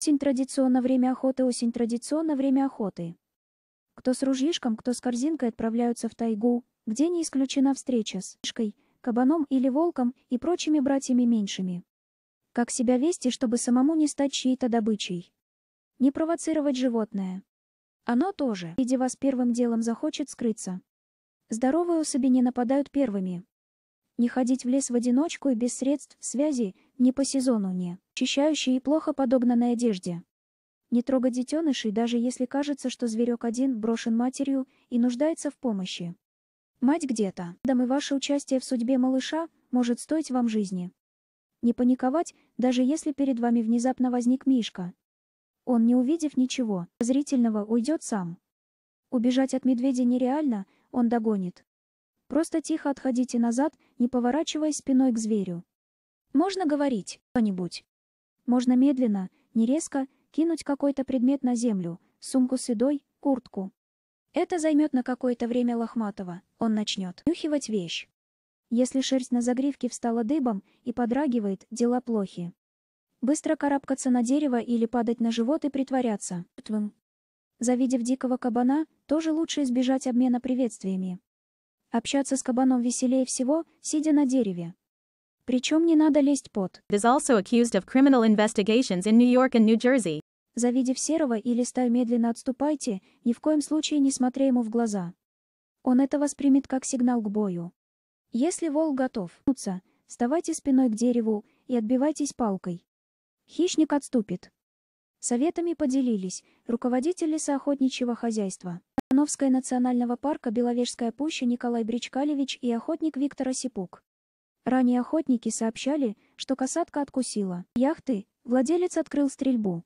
Осень традиционно время охоты, осень традиционно время охоты. Кто с ружьишком, кто с корзинкой отправляются в тайгу, где не исключена встреча с шкой, кабаном или волком и прочими братьями меньшими. Как себя вести, чтобы самому не стать чьей-то добычей? Не провоцировать животное. Оно тоже, видя вас первым делом, захочет скрыться. Здоровые особи не нападают первыми не ходить в лес в одиночку и без средств связи, не по сезону не, чищающей и плохо подогнанной одежде. Не трогать детенышей, даже если кажется, что зверек один брошен матерью и нуждается в помощи. Мать где-то, Да и ваше участие в судьбе малыша может стоить вам жизни. Не паниковать, даже если перед вами внезапно возник Мишка. Он, не увидев ничего, зрительного уйдет сам. Убежать от медведя нереально, он догонит. Просто тихо отходите назад, не поворачивая спиной к зверю. Можно говорить что-нибудь. Можно медленно, не резко, кинуть какой-то предмет на землю, сумку с едой, куртку. Это займет на какое-то время Лохматова, он начнет нюхивать вещь. Если шерсть на загривке встала дыбом и подрагивает, дела плохи. Быстро карабкаться на дерево или падать на живот и притворяться. Завидев дикого кабана, тоже лучше избежать обмена приветствиями. Общаться с кабаном веселее всего, сидя на дереве. Причем не надо лезть под. Is also accused of criminal investigations in New York and New Jersey. Завидев серого или стаю медленно отступайте, ни в коем случае не смотря ему в глаза. Он это воспримет как сигнал к бою. Если волк готов, вставайте спиной к дереву и отбивайтесь палкой. Хищник отступит. Советами поделились руководители соохотничьего хозяйства. Ивановская национального парка Беловежская пуща Николай Бричкалевич и охотник Виктор Осипук. Ранее охотники сообщали, что касатка откусила яхты, владелец открыл стрельбу.